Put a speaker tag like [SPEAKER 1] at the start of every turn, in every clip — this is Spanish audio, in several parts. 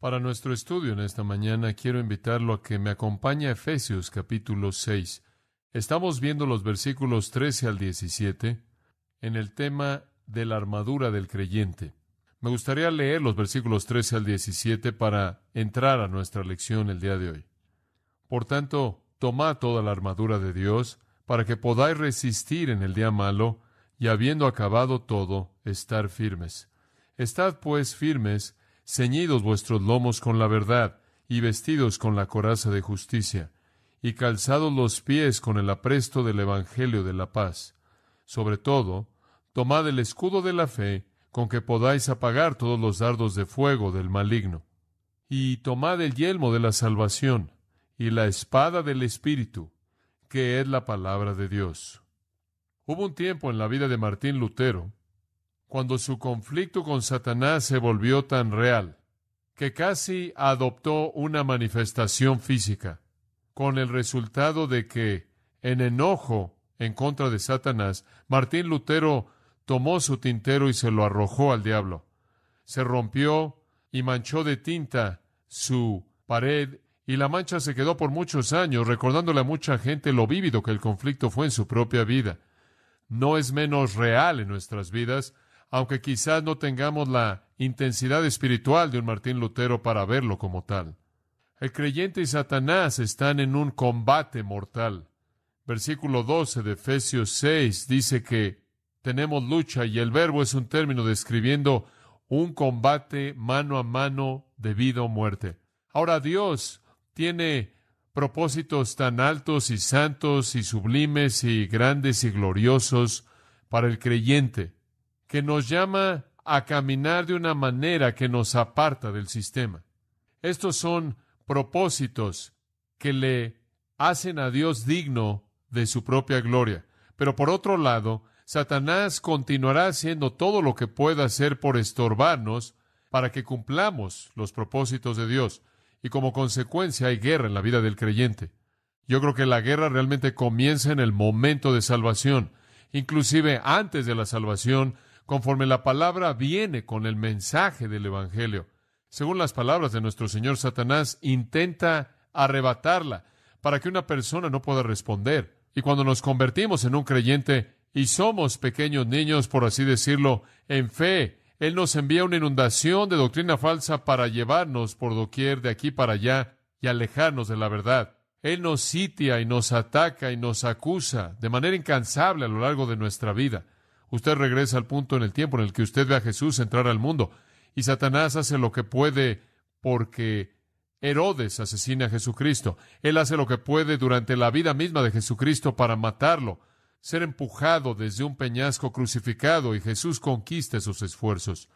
[SPEAKER 1] Para nuestro estudio en esta mañana quiero invitarlo a que me acompañe a Efesios capítulo 6. Estamos viendo los versículos 13 al 17 en el tema de la armadura del creyente. Me gustaría leer los versículos 13 al 17 para entrar a nuestra lección el día de hoy. Por tanto, tomad toda la armadura de Dios para que podáis resistir en el día malo y habiendo acabado todo, estar firmes. Estad pues firmes, ceñidos vuestros lomos con la verdad, y vestidos con la coraza de justicia, y calzados los pies con el apresto del Evangelio de la paz. Sobre todo, tomad el escudo de la fe, con que podáis apagar todos los dardos de fuego del maligno. Y tomad el yelmo de la salvación, y la espada del Espíritu, que es la palabra de Dios. Hubo un tiempo en la vida de Martín Lutero cuando su conflicto con Satanás se volvió tan real que casi adoptó una manifestación física, con el resultado de que, en enojo en contra de Satanás, Martín Lutero tomó su tintero y se lo arrojó al diablo. Se rompió y manchó de tinta su pared y la mancha se quedó por muchos años, recordándole a mucha gente lo vívido que el conflicto fue en su propia vida. No es menos real en nuestras vidas, aunque quizás no tengamos la intensidad espiritual de un Martín Lutero para verlo como tal. El creyente y Satanás están en un combate mortal. Versículo 12 de Efesios 6 dice que tenemos lucha y el verbo es un término describiendo un combate mano a mano de vida o muerte. Ahora Dios tiene propósitos tan altos y santos y sublimes y grandes y gloriosos para el creyente que nos llama a caminar de una manera que nos aparta del sistema. Estos son propósitos que le hacen a Dios digno de su propia gloria. Pero por otro lado, Satanás continuará haciendo todo lo que pueda hacer por estorbarnos para que cumplamos los propósitos de Dios. Y como consecuencia hay guerra en la vida del creyente. Yo creo que la guerra realmente comienza en el momento de salvación. Inclusive antes de la salvación conforme la palabra viene con el mensaje del Evangelio. Según las palabras de nuestro Señor Satanás, intenta arrebatarla para que una persona no pueda responder. Y cuando nos convertimos en un creyente y somos pequeños niños, por así decirlo, en fe, Él nos envía una inundación de doctrina falsa para llevarnos por doquier de aquí para allá y alejarnos de la verdad. Él nos sitia y nos ataca y nos acusa de manera incansable a lo largo de nuestra vida. Usted regresa al punto en el tiempo en el que usted ve a Jesús entrar al mundo y Satanás hace lo que puede porque Herodes asesina a Jesucristo. Él hace lo que puede durante la vida misma de Jesucristo para matarlo, ser empujado desde un peñasco crucificado y Jesús conquista sus esfuerzos.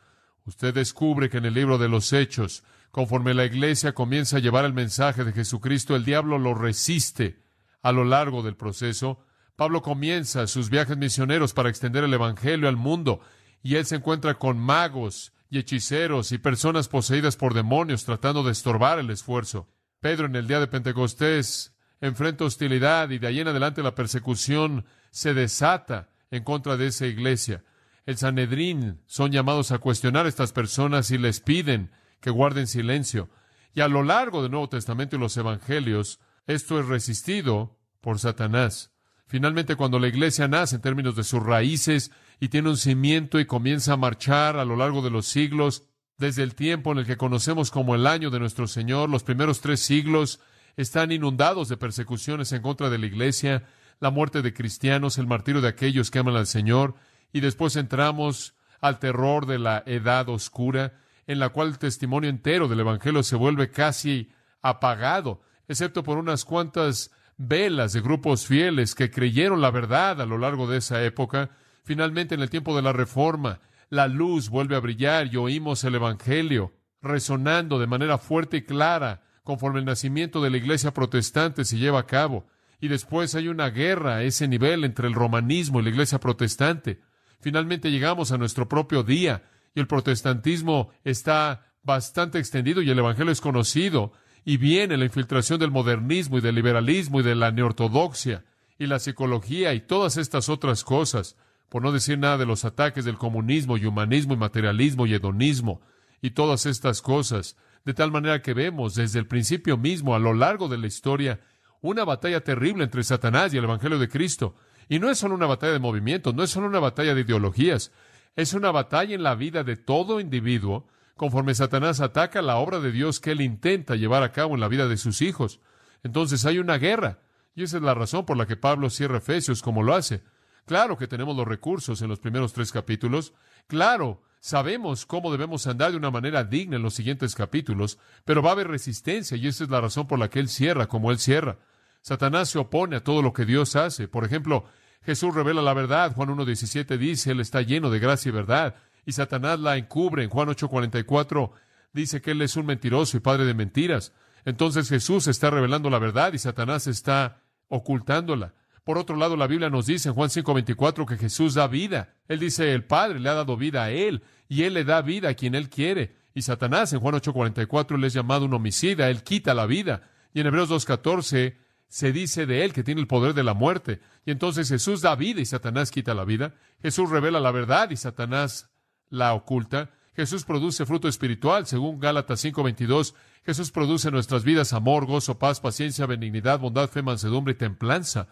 [SPEAKER 1] Usted descubre que en el libro de los Hechos, conforme la iglesia comienza a llevar el mensaje de Jesucristo, el diablo lo resiste a lo largo del proceso Pablo comienza sus viajes misioneros para extender el Evangelio al mundo y él se encuentra con magos y hechiceros y personas poseídas por demonios tratando de estorbar el esfuerzo. Pedro en el día de Pentecostés enfrenta hostilidad y de ahí en adelante la persecución se desata en contra de esa iglesia. El Sanedrín son llamados a cuestionar a estas personas y les piden que guarden silencio. Y a lo largo del Nuevo Testamento y los Evangelios, esto es resistido por Satanás. Finalmente, cuando la Iglesia nace en términos de sus raíces y tiene un cimiento y comienza a marchar a lo largo de los siglos, desde el tiempo en el que conocemos como el año de nuestro Señor, los primeros tres siglos están inundados de persecuciones en contra de la Iglesia, la muerte de cristianos, el martirio de aquellos que aman al Señor, y después entramos al terror de la edad oscura, en la cual el testimonio entero del Evangelio se vuelve casi apagado, excepto por unas cuantas velas de grupos fieles que creyeron la verdad a lo largo de esa época. Finalmente, en el tiempo de la Reforma, la luz vuelve a brillar y oímos el Evangelio resonando de manera fuerte y clara conforme el nacimiento de la Iglesia protestante se lleva a cabo. Y después hay una guerra a ese nivel entre el romanismo y la Iglesia protestante. Finalmente llegamos a nuestro propio día y el protestantismo está bastante extendido y el Evangelio es conocido y viene la infiltración del modernismo y del liberalismo y de la neortodoxia y la psicología y todas estas otras cosas, por no decir nada de los ataques del comunismo y humanismo y materialismo y hedonismo y todas estas cosas, de tal manera que vemos desde el principio mismo a lo largo de la historia una batalla terrible entre Satanás y el Evangelio de Cristo. Y no es solo una batalla de movimientos, no es solo una batalla de ideologías, es una batalla en la vida de todo individuo conforme Satanás ataca la obra de Dios que él intenta llevar a cabo en la vida de sus hijos. Entonces hay una guerra, y esa es la razón por la que Pablo cierra Efesios como lo hace. Claro que tenemos los recursos en los primeros tres capítulos, claro, sabemos cómo debemos andar de una manera digna en los siguientes capítulos, pero va a haber resistencia, y esa es la razón por la que él cierra como él cierra. Satanás se opone a todo lo que Dios hace. Por ejemplo, Jesús revela la verdad. Juan 1.17 dice, Él está lleno de gracia y verdad y Satanás la encubre. En Juan 8:44 dice que Él es un mentiroso y padre de mentiras. Entonces Jesús está revelando la verdad y Satanás está ocultándola. Por otro lado, la Biblia nos dice en Juan 5:24 que Jesús da vida. Él dice, el Padre le ha dado vida a Él y Él le da vida a quien Él quiere. Y Satanás en Juan 8:44 le es llamado un homicida, Él quita la vida. Y en Hebreos 2:14 se dice de Él que tiene el poder de la muerte. Y entonces Jesús da vida y Satanás quita la vida. Jesús revela la verdad y Satanás la oculta. Jesús produce fruto espiritual, según Gálatas 5:22. Jesús produce en nuestras vidas amor, gozo, paz, paciencia, benignidad, bondad, fe, mansedumbre y templanza.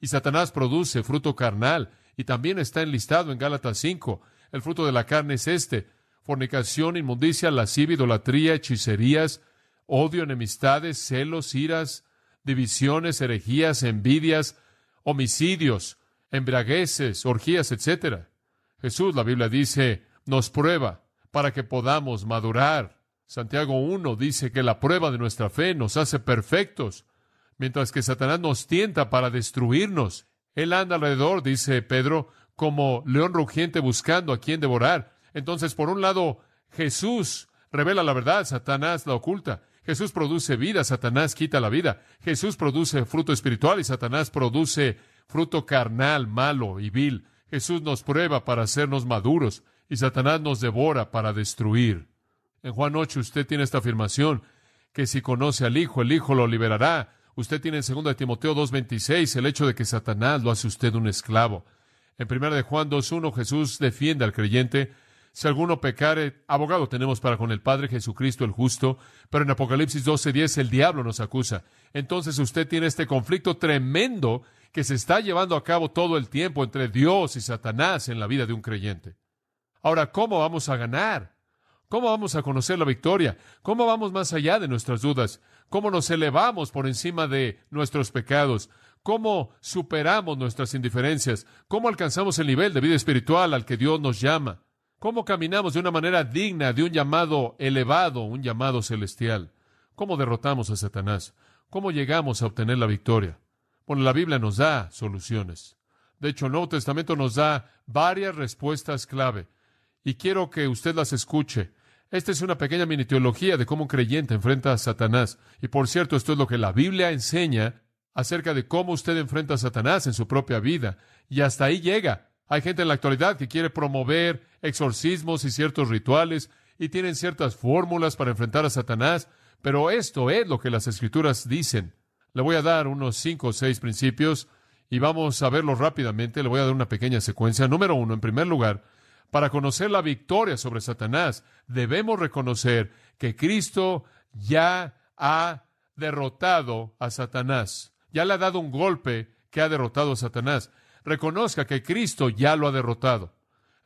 [SPEAKER 1] Y Satanás produce fruto carnal, y también está enlistado en Gálatas 5. El fruto de la carne es este: fornicación, inmundicia, lascivia, idolatría, hechicerías, odio, enemistades, celos, iras, divisiones, herejías, envidias, homicidios, embriagueces, orgías, etc. Jesús, la Biblia dice, nos prueba para que podamos madurar. Santiago 1 dice que la prueba de nuestra fe nos hace perfectos, mientras que Satanás nos tienta para destruirnos. Él anda alrededor, dice Pedro, como león rugiente buscando a quien devorar. Entonces, por un lado, Jesús revela la verdad, Satanás la oculta. Jesús produce vida, Satanás quita la vida. Jesús produce fruto espiritual y Satanás produce fruto carnal, malo y vil. Jesús nos prueba para hacernos maduros y Satanás nos devora para destruir. En Juan 8 usted tiene esta afirmación, que si conoce al Hijo, el Hijo lo liberará. Usted tiene en 2 de Timoteo 2.26 el hecho de que Satanás lo hace usted un esclavo. En 1 de Juan 2.1 Jesús defiende al creyente. Si alguno pecare, abogado tenemos para con el Padre Jesucristo el justo, pero en Apocalipsis 12.10 el diablo nos acusa. Entonces usted tiene este conflicto tremendo que se está llevando a cabo todo el tiempo entre Dios y Satanás en la vida de un creyente. Ahora, ¿cómo vamos a ganar? ¿Cómo vamos a conocer la victoria? ¿Cómo vamos más allá de nuestras dudas? ¿Cómo nos elevamos por encima de nuestros pecados? ¿Cómo superamos nuestras indiferencias? ¿Cómo alcanzamos el nivel de vida espiritual al que Dios nos llama? ¿Cómo caminamos de una manera digna de un llamado elevado, un llamado celestial? ¿Cómo derrotamos a Satanás? ¿Cómo llegamos a obtener la victoria? Bueno, la Biblia nos da soluciones. De hecho, el Nuevo Testamento nos da varias respuestas clave y quiero que usted las escuche. Esta es una pequeña mini teología de cómo un creyente enfrenta a Satanás. Y por cierto, esto es lo que la Biblia enseña acerca de cómo usted enfrenta a Satanás en su propia vida. Y hasta ahí llega. Hay gente en la actualidad que quiere promover exorcismos y ciertos rituales y tienen ciertas fórmulas para enfrentar a Satanás, pero esto es lo que las escrituras dicen. Le voy a dar unos cinco o seis principios y vamos a verlos rápidamente. Le voy a dar una pequeña secuencia. Número uno, en primer lugar, para conocer la victoria sobre Satanás, debemos reconocer que Cristo ya ha derrotado a Satanás, ya le ha dado un golpe que ha derrotado a Satanás. Reconozca que Cristo ya lo ha derrotado.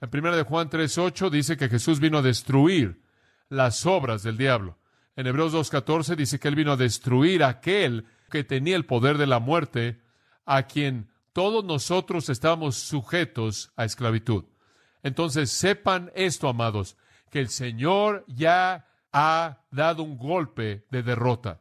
[SPEAKER 1] En 1 de Juan 3:8 dice que Jesús vino a destruir las obras del diablo. En Hebreos 2:14 dice que él vino a destruir a aquel que tenía el poder de la muerte, a quien todos nosotros estábamos sujetos a esclavitud. Entonces sepan esto, amados, que el Señor ya ha dado un golpe de derrota.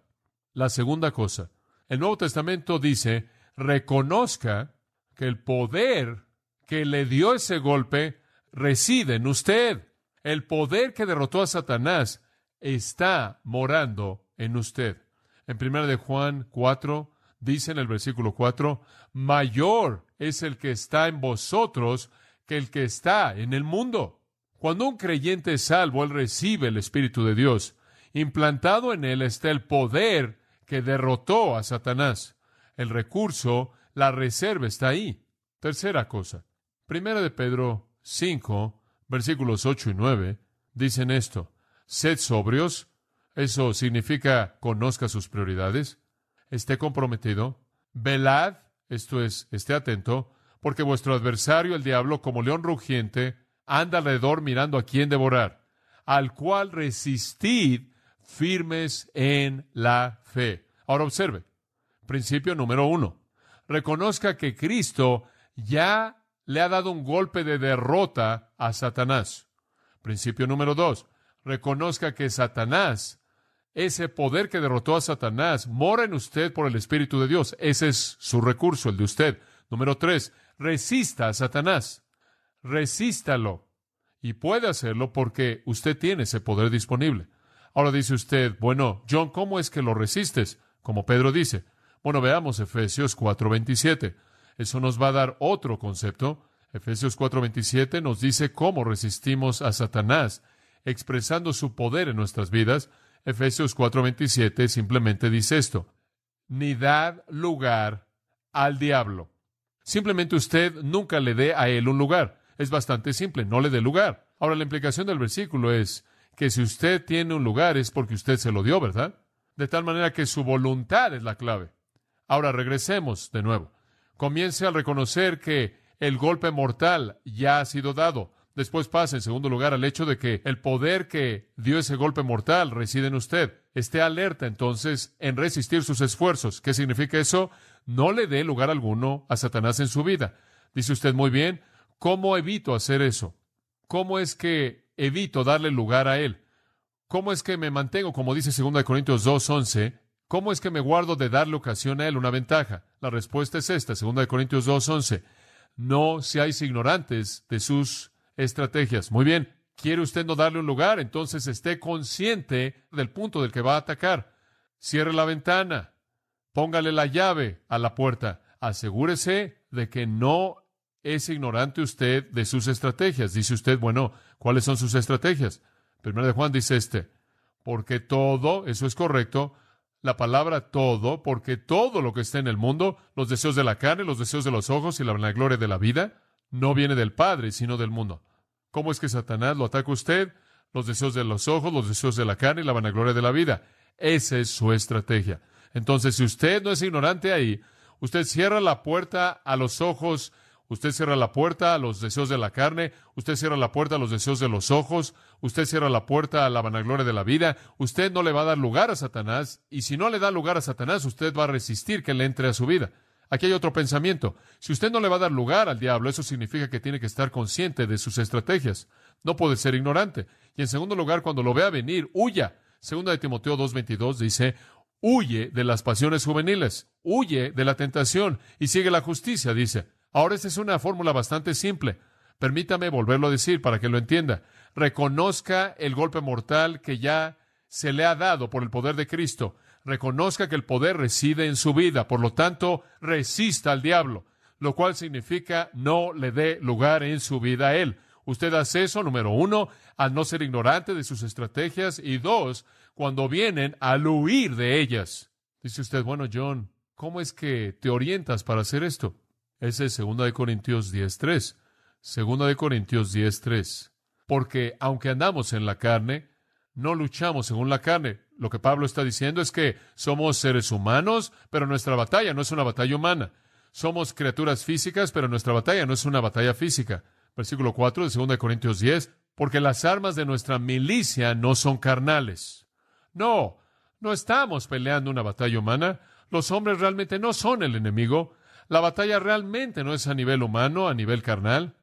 [SPEAKER 1] La segunda cosa, el Nuevo Testamento dice, reconozca que el poder que le dio ese golpe reside en usted. El poder que derrotó a Satanás está morando en usted. En 1 de Juan 4 dice en el versículo 4, mayor es el que está en vosotros que el que está en el mundo. Cuando un creyente es salvo, él recibe el Espíritu de Dios. Implantado en él está el poder que derrotó a Satanás. El recurso, la reserva está ahí. Tercera cosa. Primera de Pedro 5, versículos 8 y 9, dicen esto. Sed sobrios. Eso significa conozca sus prioridades. Esté comprometido. Velad. Esto es, esté atento porque vuestro adversario, el diablo, como león rugiente, anda alrededor mirando a quién devorar, al cual resistid firmes en la fe. Ahora observe, principio número uno, reconozca que Cristo ya le ha dado un golpe de derrota a Satanás. Principio número dos, reconozca que Satanás, ese poder que derrotó a Satanás, mora en usted por el Espíritu de Dios. Ese es su recurso, el de usted. Número tres, Resista a Satanás, resístalo. Y puede hacerlo porque usted tiene ese poder disponible. Ahora dice usted, bueno, John, ¿cómo es que lo resistes? Como Pedro dice. Bueno, veamos Efesios 4:27. Eso nos va a dar otro concepto. Efesios 4:27 nos dice cómo resistimos a Satanás, expresando su poder en nuestras vidas. Efesios 4:27 simplemente dice esto, ni dad lugar al diablo. Simplemente usted nunca le dé a él un lugar. Es bastante simple, no le dé lugar. Ahora, la implicación del versículo es que si usted tiene un lugar es porque usted se lo dio, ¿verdad? De tal manera que su voluntad es la clave. Ahora, regresemos de nuevo. Comience a reconocer que el golpe mortal ya ha sido dado. Después pasa, en segundo lugar, al hecho de que el poder que dio ese golpe mortal reside en usted. Esté alerta, entonces, en resistir sus esfuerzos. ¿Qué significa eso? no le dé lugar alguno a Satanás en su vida. Dice usted muy bien, ¿cómo evito hacer eso? ¿Cómo es que evito darle lugar a él? ¿Cómo es que me mantengo, como dice 2 Corintios 2.11, cómo es que me guardo de darle ocasión a él una ventaja? La respuesta es esta, 2 Corintios 2.11, no seáis ignorantes de sus estrategias. Muy bien, ¿quiere usted no darle un lugar? Entonces esté consciente del punto del que va a atacar. Cierre la ventana, Póngale la llave a la puerta. Asegúrese de que no es ignorante usted de sus estrategias. Dice usted, bueno, ¿cuáles son sus estrategias? Primero de Juan dice este, porque todo, eso es correcto, la palabra todo, porque todo lo que está en el mundo, los deseos de la carne, los deseos de los ojos y la vanagloria de la vida, no viene del Padre, sino del mundo. ¿Cómo es que Satanás lo ataca usted? Los deseos de los ojos, los deseos de la carne y la vanagloria de la vida. Esa es su estrategia. Entonces, si usted no es ignorante ahí, usted cierra la puerta a los ojos, usted cierra la puerta a los deseos de la carne, usted cierra la puerta a los deseos de los ojos, usted cierra la puerta a la vanagloria de la vida, usted no le va a dar lugar a Satanás, y si no le da lugar a Satanás, usted va a resistir que le entre a su vida. Aquí hay otro pensamiento. Si usted no le va a dar lugar al diablo, eso significa que tiene que estar consciente de sus estrategias. No puede ser ignorante. Y en segundo lugar, cuando lo vea venir, huya. Segunda de Timoteo 2.22 dice, huye de las pasiones juveniles, huye de la tentación y sigue la justicia, dice. Ahora esta es una fórmula bastante simple. Permítame volverlo a decir para que lo entienda. Reconozca el golpe mortal que ya se le ha dado por el poder de Cristo. Reconozca que el poder reside en su vida. Por lo tanto, resista al diablo, lo cual significa no le dé lugar en su vida a él. Usted hace eso, número uno, al no ser ignorante de sus estrategias y dos, cuando vienen al huir de ellas. Dice usted, bueno, John, ¿cómo es que te orientas para hacer esto? Ese es 2 Corintios 10.3. 2 Corintios 10.3. Porque aunque andamos en la carne, no luchamos según la carne. Lo que Pablo está diciendo es que somos seres humanos, pero nuestra batalla no es una batalla humana. Somos criaturas físicas, pero nuestra batalla no es una batalla física. Versículo 4 de 2 Corintios 10, porque las armas de nuestra milicia no son carnales. No, no estamos peleando una batalla humana. Los hombres realmente no son el enemigo. La batalla realmente no es a nivel humano, a nivel carnal.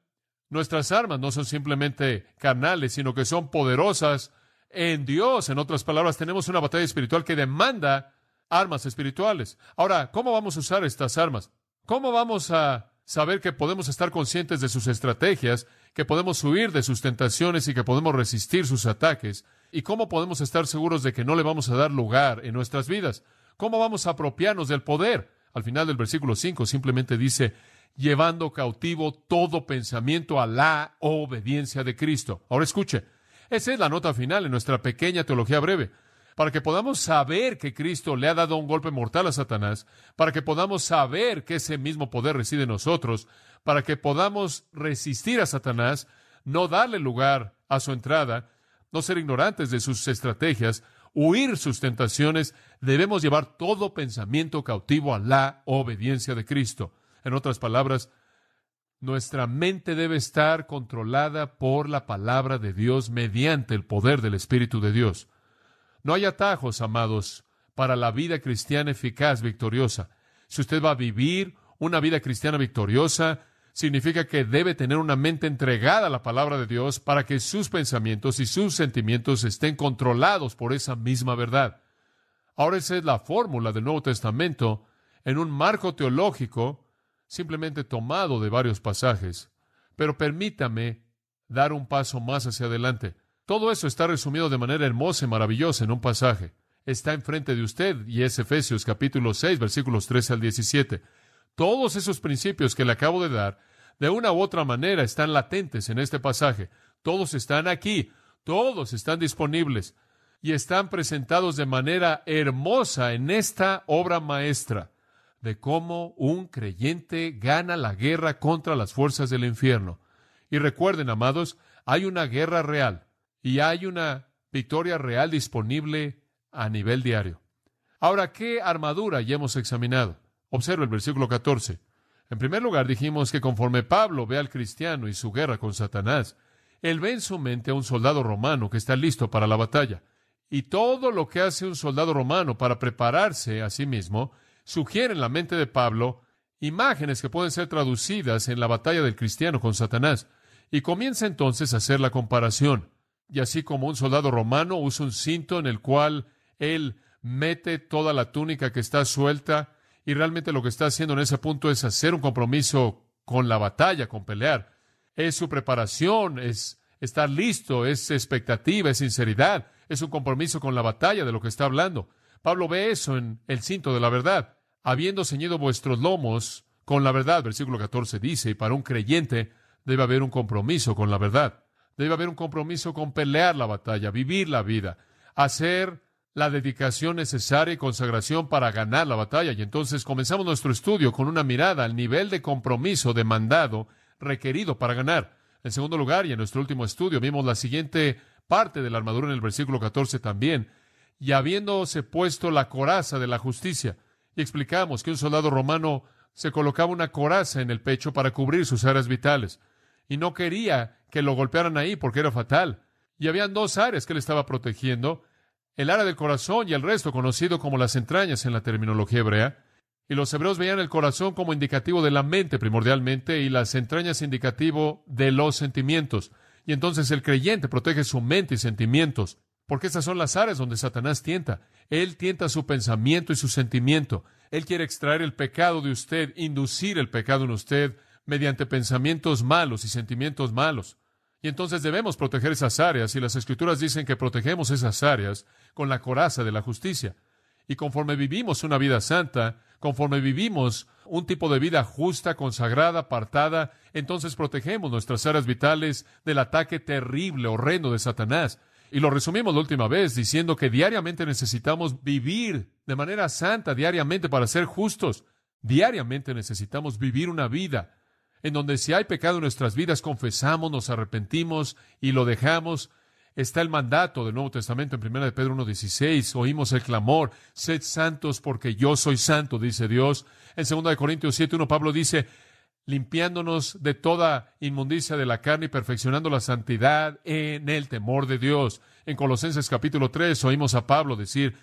[SPEAKER 1] Nuestras armas no son simplemente carnales, sino que son poderosas en Dios. En otras palabras, tenemos una batalla espiritual que demanda armas espirituales. Ahora, ¿cómo vamos a usar estas armas? ¿Cómo vamos a saber que podemos estar conscientes de sus estrategias que podemos huir de sus tentaciones y que podemos resistir sus ataques, y cómo podemos estar seguros de que no le vamos a dar lugar en nuestras vidas. ¿Cómo vamos a apropiarnos del poder? Al final del versículo 5 simplemente dice, llevando cautivo todo pensamiento a la obediencia de Cristo. Ahora escuche, esa es la nota final en nuestra pequeña teología breve para que podamos saber que Cristo le ha dado un golpe mortal a Satanás, para que podamos saber que ese mismo poder reside en nosotros, para que podamos resistir a Satanás, no darle lugar a su entrada, no ser ignorantes de sus estrategias, huir sus tentaciones, debemos llevar todo pensamiento cautivo a la obediencia de Cristo. En otras palabras, nuestra mente debe estar controlada por la palabra de Dios mediante el poder del Espíritu de Dios. No hay atajos, amados, para la vida cristiana eficaz, victoriosa. Si usted va a vivir una vida cristiana victoriosa, significa que debe tener una mente entregada a la palabra de Dios para que sus pensamientos y sus sentimientos estén controlados por esa misma verdad. Ahora esa es la fórmula del Nuevo Testamento en un marco teológico simplemente tomado de varios pasajes. Pero permítame dar un paso más hacia adelante. Todo eso está resumido de manera hermosa y maravillosa en un pasaje. Está enfrente de usted y es Efesios capítulo 6, versículos 13 al 17. Todos esos principios que le acabo de dar, de una u otra manera, están latentes en este pasaje. Todos están aquí, todos están disponibles y están presentados de manera hermosa en esta obra maestra de cómo un creyente gana la guerra contra las fuerzas del infierno. Y recuerden, amados, hay una guerra real y hay una victoria real disponible a nivel diario. Ahora, ¿qué armadura ya hemos examinado? Observa el versículo 14. En primer lugar, dijimos que conforme Pablo ve al cristiano y su guerra con Satanás, él ve en su mente a un soldado romano que está listo para la batalla. Y todo lo que hace un soldado romano para prepararse a sí mismo sugiere en la mente de Pablo imágenes que pueden ser traducidas en la batalla del cristiano con Satanás. Y comienza entonces a hacer la comparación y así como un soldado romano usa un cinto en el cual él mete toda la túnica que está suelta y realmente lo que está haciendo en ese punto es hacer un compromiso con la batalla, con pelear. Es su preparación, es estar listo, es expectativa, es sinceridad, es un compromiso con la batalla de lo que está hablando. Pablo ve eso en el cinto de la verdad, habiendo ceñido vuestros lomos con la verdad, versículo 14 dice, y para un creyente debe haber un compromiso con la verdad debe haber un compromiso con pelear la batalla, vivir la vida, hacer la dedicación necesaria y consagración para ganar la batalla. Y entonces comenzamos nuestro estudio con una mirada al nivel de compromiso demandado requerido para ganar. En segundo lugar, y en nuestro último estudio, vimos la siguiente parte de la armadura en el versículo 14 también, y habiéndose puesto la coraza de la justicia, y explicamos que un soldado romano se colocaba una coraza en el pecho para cubrir sus áreas vitales y no quería que lo golpearan ahí porque era fatal. Y habían dos áreas que él estaba protegiendo, el área del corazón y el resto conocido como las entrañas en la terminología hebrea. Y los hebreos veían el corazón como indicativo de la mente primordialmente y las entrañas indicativo de los sentimientos. Y entonces el creyente protege su mente y sentimientos, porque esas son las áreas donde Satanás tienta. Él tienta su pensamiento y su sentimiento. Él quiere extraer el pecado de usted, inducir el pecado en usted, mediante pensamientos malos y sentimientos malos. Y entonces debemos proteger esas áreas, y las escrituras dicen que protegemos esas áreas con la coraza de la justicia. Y conforme vivimos una vida santa, conforme vivimos un tipo de vida justa, consagrada, apartada, entonces protegemos nuestras áreas vitales del ataque terrible, horrendo de Satanás. Y lo resumimos la última vez diciendo que diariamente necesitamos vivir de manera santa, diariamente para ser justos. Diariamente necesitamos vivir una vida en donde si hay pecado en nuestras vidas, confesamos, nos arrepentimos y lo dejamos. Está el mandato del Nuevo Testamento en 1 de Pedro 1.16. Oímos el clamor, sed santos porque yo soy santo, dice Dios. En 2 de Corintios 7.1 Pablo dice, limpiándonos de toda inmundicia de la carne y perfeccionando la santidad en el temor de Dios. En Colosenses capítulo 3 oímos a Pablo decir,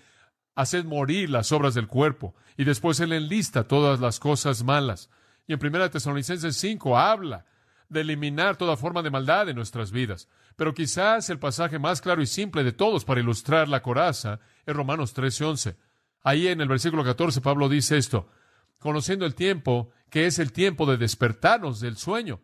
[SPEAKER 1] haced morir las obras del cuerpo. Y después él enlista todas las cosas malas. Y en 1 Tesalonicenses 5 habla de eliminar toda forma de maldad en nuestras vidas. Pero quizás el pasaje más claro y simple de todos para ilustrar la coraza es Romanos 11. Ahí en el versículo 14 Pablo dice esto, conociendo el tiempo, que es el tiempo de despertarnos del sueño,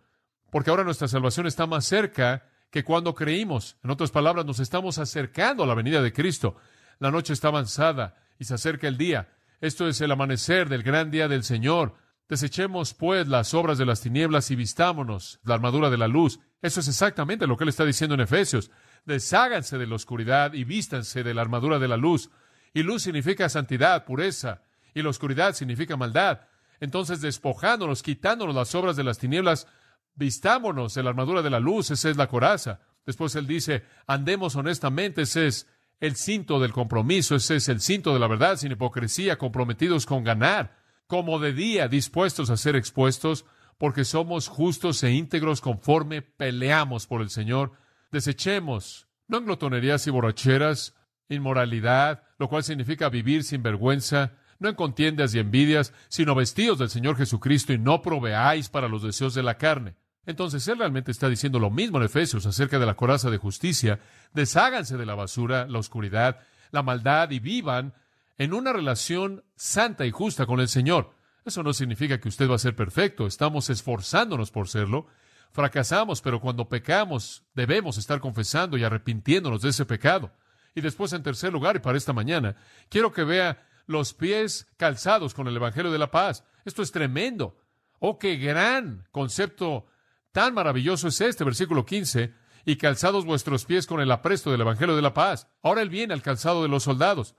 [SPEAKER 1] porque ahora nuestra salvación está más cerca que cuando creímos. En otras palabras, nos estamos acercando a la venida de Cristo. La noche está avanzada y se acerca el día. Esto es el amanecer del gran día del Señor. Desechemos, pues, las obras de las tinieblas y vistámonos la armadura de la luz. Eso es exactamente lo que él está diciendo en Efesios. Desháganse de la oscuridad y vístanse de la armadura de la luz. Y luz significa santidad, pureza, y la oscuridad significa maldad. Entonces, despojándonos, quitándonos las obras de las tinieblas, vistámonos de la armadura de la luz, esa es la coraza. Después él dice, andemos honestamente, ese es el cinto del compromiso, ese es el cinto de la verdad, sin hipocresía, comprometidos con ganar como de día, dispuestos a ser expuestos, porque somos justos e íntegros conforme peleamos por el Señor. Desechemos, no en glotonerías y borracheras, inmoralidad, lo cual significa vivir sin vergüenza, no en contiendas y envidias, sino vestidos del Señor Jesucristo y no proveáis para los deseos de la carne. Entonces él realmente está diciendo lo mismo en Efesios acerca de la coraza de justicia. Desháganse de la basura, la oscuridad, la maldad y vivan en una relación santa y justa con el Señor. Eso no significa que usted va a ser perfecto, estamos esforzándonos por serlo. Fracasamos, pero cuando pecamos debemos estar confesando y arrepintiéndonos de ese pecado. Y después, en tercer lugar, y para esta mañana, quiero que vea los pies calzados con el Evangelio de la Paz. Esto es tremendo. Oh, qué gran concepto tan maravilloso es este, versículo 15, y calzados vuestros pies con el apresto del Evangelio de la Paz. Ahora él viene al calzado de los soldados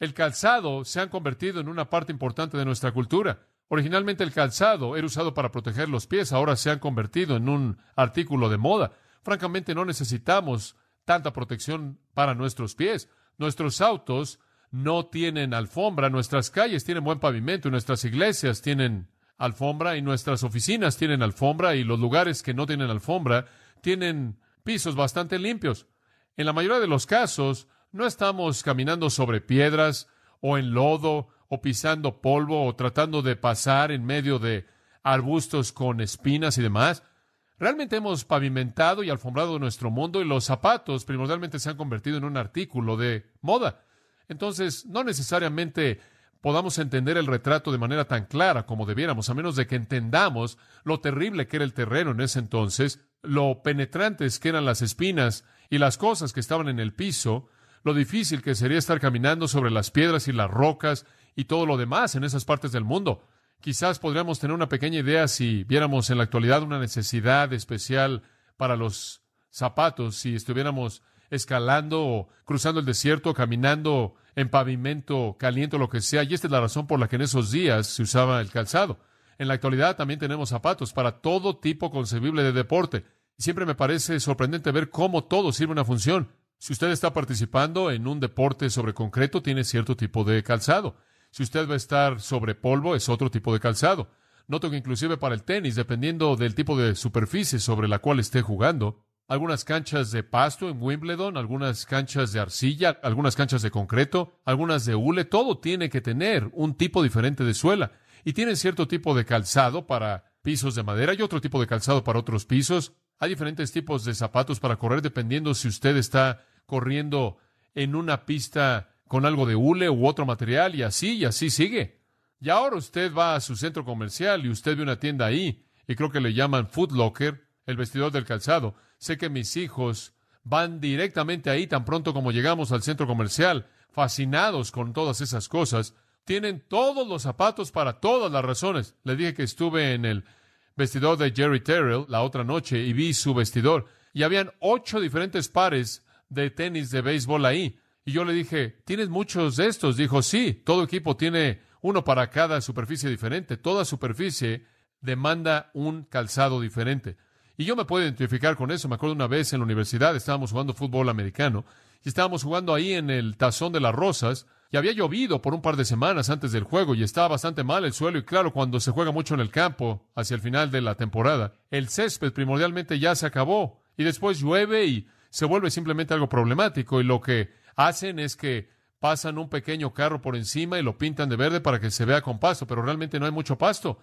[SPEAKER 1] el calzado se ha convertido en una parte importante de nuestra cultura. Originalmente el calzado era usado para proteger los pies, ahora se han convertido en un artículo de moda. Francamente no necesitamos tanta protección para nuestros pies. Nuestros autos no tienen alfombra, nuestras calles tienen buen pavimento nuestras iglesias tienen alfombra y nuestras oficinas tienen alfombra y los lugares que no tienen alfombra tienen pisos bastante limpios. En la mayoría de los casos, no estamos caminando sobre piedras o en lodo o pisando polvo o tratando de pasar en medio de arbustos con espinas y demás. Realmente hemos pavimentado y alfombrado nuestro mundo y los zapatos primordialmente se han convertido en un artículo de moda. Entonces, no necesariamente podamos entender el retrato de manera tan clara como debiéramos, a menos de que entendamos lo terrible que era el terreno en ese entonces, lo penetrantes que eran las espinas y las cosas que estaban en el piso, lo difícil que sería estar caminando sobre las piedras y las rocas y todo lo demás en esas partes del mundo. Quizás podríamos tener una pequeña idea si viéramos en la actualidad una necesidad especial para los zapatos, si estuviéramos escalando o cruzando el desierto, caminando en pavimento caliente o lo que sea. Y esta es la razón por la que en esos días se usaba el calzado. En la actualidad también tenemos zapatos para todo tipo concebible de deporte. siempre me parece sorprendente ver cómo todo sirve una función. Si usted está participando en un deporte sobre concreto, tiene cierto tipo de calzado. Si usted va a estar sobre polvo, es otro tipo de calzado. Noto que inclusive para el tenis, dependiendo del tipo de superficie sobre la cual esté jugando, algunas canchas de pasto en Wimbledon, algunas canchas de arcilla, algunas canchas de concreto, algunas de hule, todo tiene que tener un tipo diferente de suela. Y tiene cierto tipo de calzado para pisos de madera y otro tipo de calzado para otros pisos. Hay diferentes tipos de zapatos para correr dependiendo si usted está corriendo en una pista con algo de hule u otro material y así y así sigue. Y ahora usted va a su centro comercial y usted ve una tienda ahí y creo que le llaman Foot Locker, el vestidor del calzado. Sé que mis hijos van directamente ahí tan pronto como llegamos al centro comercial, fascinados con todas esas cosas. Tienen todos los zapatos para todas las razones. Le dije que estuve en el vestidor de Jerry Terrell la otra noche y vi su vestidor y habían ocho diferentes pares de tenis de béisbol ahí. Y yo le dije, ¿tienes muchos de estos? Dijo, sí, todo equipo tiene uno para cada superficie diferente. Toda superficie demanda un calzado diferente. Y yo me puedo identificar con eso. Me acuerdo una vez en la universidad, estábamos jugando fútbol americano y estábamos jugando ahí en el tazón de las rosas. Y había llovido por un par de semanas antes del juego y estaba bastante mal el suelo y claro, cuando se juega mucho en el campo, hacia el final de la temporada, el césped primordialmente ya se acabó y después llueve y se vuelve simplemente algo problemático y lo que hacen es que pasan un pequeño carro por encima y lo pintan de verde para que se vea con pasto, pero realmente no hay mucho pasto.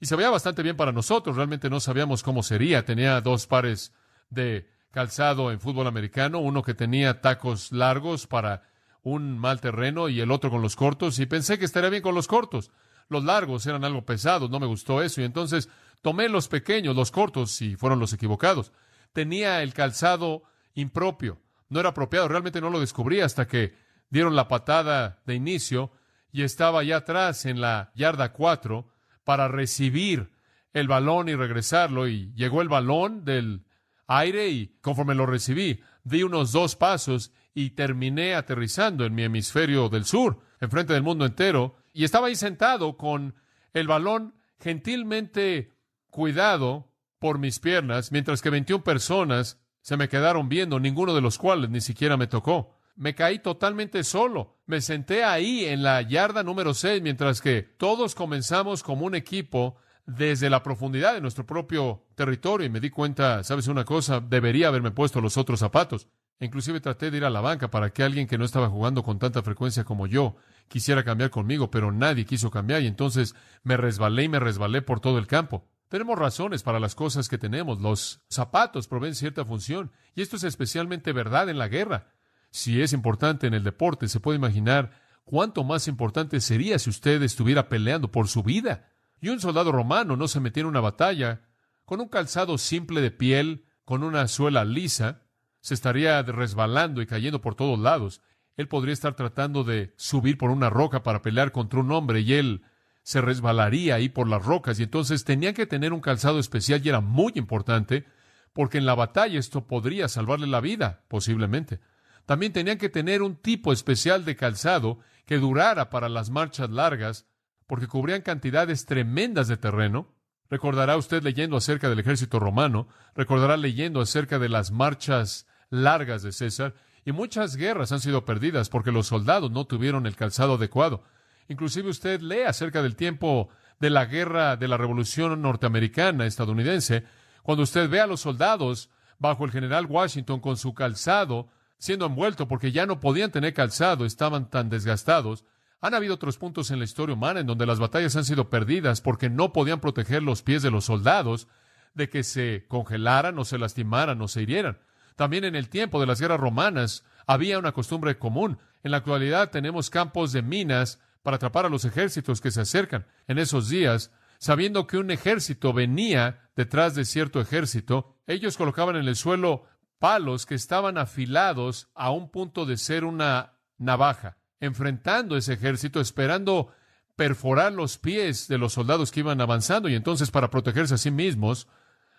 [SPEAKER 1] Y se veía bastante bien para nosotros, realmente no sabíamos cómo sería. Tenía dos pares de calzado en fútbol americano, uno que tenía tacos largos para un mal terreno y el otro con los cortos, y pensé que estaría bien con los cortos. Los largos eran algo pesados, no me gustó eso, y entonces tomé los pequeños, los cortos, y fueron los equivocados. Tenía el calzado impropio, no era apropiado, realmente no lo descubrí hasta que dieron la patada de inicio y estaba allá atrás en la yarda 4 para recibir el balón y regresarlo y llegó el balón del aire y conforme lo recibí di unos dos pasos y terminé aterrizando en mi hemisferio del sur, enfrente del mundo entero, y estaba ahí sentado con el balón gentilmente cuidado por mis piernas, mientras que 21 personas se me quedaron viendo, ninguno de los cuales ni siquiera me tocó. Me caí totalmente solo. Me senté ahí en la yarda número 6, mientras que todos comenzamos como un equipo desde la profundidad de nuestro propio territorio y me di cuenta, sabes una cosa, debería haberme puesto los otros zapatos. Inclusive traté de ir a la banca para que alguien que no estaba jugando con tanta frecuencia como yo quisiera cambiar conmigo, pero nadie quiso cambiar y entonces me resbalé y me resbalé por todo el campo. Tenemos razones para las cosas que tenemos. Los zapatos proveen cierta función, y esto es especialmente verdad en la guerra. Si es importante en el deporte, se puede imaginar cuánto más importante sería si usted estuviera peleando por su vida. Y un soldado romano no se metiera en una batalla con un calzado simple de piel, con una suela lisa, se estaría resbalando y cayendo por todos lados. Él podría estar tratando de subir por una roca para pelear contra un hombre y él se resbalaría ahí por las rocas y entonces tenían que tener un calzado especial y era muy importante porque en la batalla esto podría salvarle la vida, posiblemente. También tenían que tener un tipo especial de calzado que durara para las marchas largas, porque cubrían cantidades tremendas de terreno. Recordará usted leyendo acerca del ejército romano, recordará leyendo acerca de las marchas largas de César, y muchas guerras han sido perdidas porque los soldados no tuvieron el calzado adecuado. Inclusive usted lee acerca del tiempo de la guerra de la Revolución norteamericana estadounidense, cuando usted ve a los soldados bajo el general Washington con su calzado siendo envuelto porque ya no podían tener calzado, estaban tan desgastados. Han habido otros puntos en la historia humana en donde las batallas han sido perdidas porque no podían proteger los pies de los soldados de que se congelaran o se lastimaran o se hirieran. También en el tiempo de las guerras romanas había una costumbre común. En la actualidad tenemos campos de minas para atrapar a los ejércitos que se acercan en esos días, sabiendo que un ejército venía detrás de cierto ejército, ellos colocaban en el suelo palos que estaban afilados a un punto de ser una navaja, enfrentando ese ejército, esperando perforar los pies de los soldados que iban avanzando, y entonces para protegerse a sí mismos,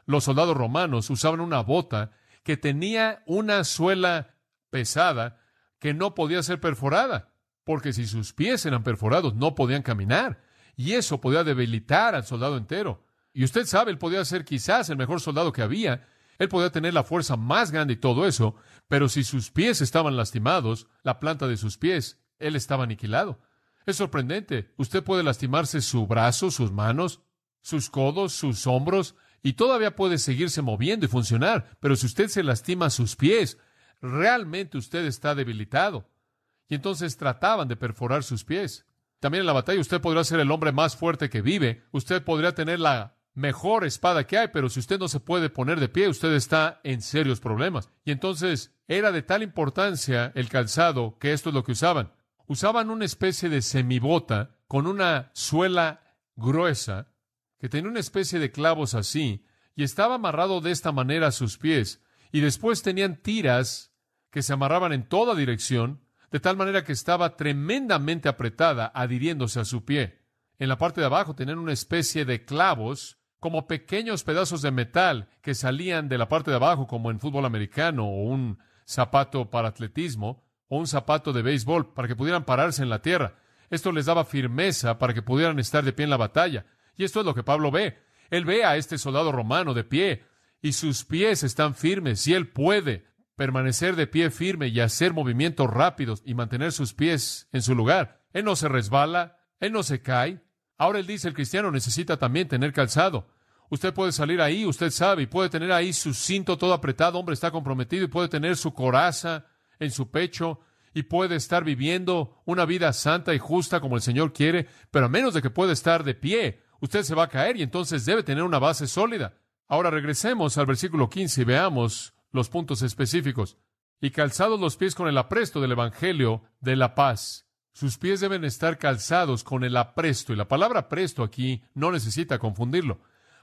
[SPEAKER 1] los soldados romanos usaban una bota que tenía una suela pesada que no podía ser perforada porque si sus pies eran perforados no podían caminar, y eso podía debilitar al soldado entero. Y usted sabe, él podía ser quizás el mejor soldado que había, él podía tener la fuerza más grande y todo eso, pero si sus pies estaban lastimados, la planta de sus pies, él estaba aniquilado. Es sorprendente, usted puede lastimarse su brazo, sus manos, sus codos, sus hombros, y todavía puede seguirse moviendo y funcionar, pero si usted se lastima sus pies, realmente usted está debilitado y entonces trataban de perforar sus pies. También en la batalla usted podrá ser el hombre más fuerte que vive, usted podría tener la mejor espada que hay, pero si usted no se puede poner de pie, usted está en serios problemas. Y entonces era de tal importancia el calzado que esto es lo que usaban. Usaban una especie de semibota con una suela gruesa que tenía una especie de clavos así y estaba amarrado de esta manera a sus pies. Y después tenían tiras que se amarraban en toda dirección de tal manera que estaba tremendamente apretada, adhiriéndose a su pie. En la parte de abajo tenían una especie de clavos, como pequeños pedazos de metal que salían de la parte de abajo, como en fútbol americano, o un zapato para atletismo, o un zapato de béisbol, para que pudieran pararse en la tierra. Esto les daba firmeza para que pudieran estar de pie en la batalla. Y esto es lo que Pablo ve. Él ve a este soldado romano de pie, y sus pies están firmes, y él puede permanecer de pie firme y hacer movimientos rápidos y mantener sus pies en su lugar. Él no se resbala, él no se cae. Ahora él dice, el cristiano necesita también tener calzado. Usted puede salir ahí, usted sabe, y puede tener ahí su cinto todo apretado, hombre está comprometido, y puede tener su coraza en su pecho, y puede estar viviendo una vida santa y justa como el Señor quiere, pero a menos de que pueda estar de pie, usted se va a caer y entonces debe tener una base sólida. Ahora regresemos al versículo 15 y veamos los puntos específicos, y calzados los pies con el apresto del Evangelio de la paz. Sus pies deben estar calzados con el apresto, y la palabra presto aquí no necesita confundirlo.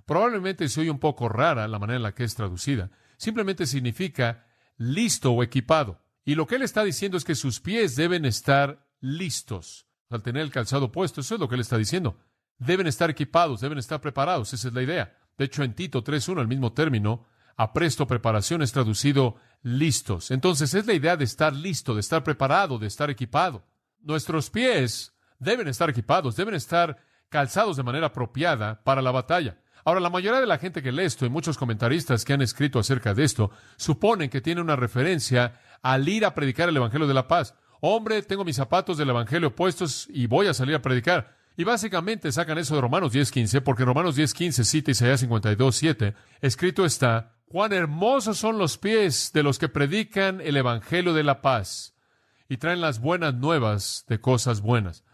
[SPEAKER 1] Probablemente se oye un poco rara la manera en la que es traducida. Simplemente significa listo o equipado. Y lo que él está diciendo es que sus pies deben estar listos. Al tener el calzado puesto, eso es lo que él está diciendo. Deben estar equipados, deben estar preparados, esa es la idea. De hecho, en Tito 3.1, el mismo término, presto preparación es traducido listos. Entonces es la idea de estar listo, de estar preparado, de estar equipado. Nuestros pies deben estar equipados, deben estar calzados de manera apropiada para la batalla. Ahora, la mayoría de la gente que lee esto y muchos comentaristas que han escrito acerca de esto suponen que tiene una referencia al ir a predicar el Evangelio de la Paz. Hombre, tengo mis zapatos del Evangelio puestos y voy a salir a predicar. Y básicamente sacan eso de Romanos 10.15, porque Romanos 10.15 cita Isaías 52.7, escrito está, cuán hermosos son los pies de los que predican el Evangelio de la paz y traen las buenas nuevas de cosas buenas.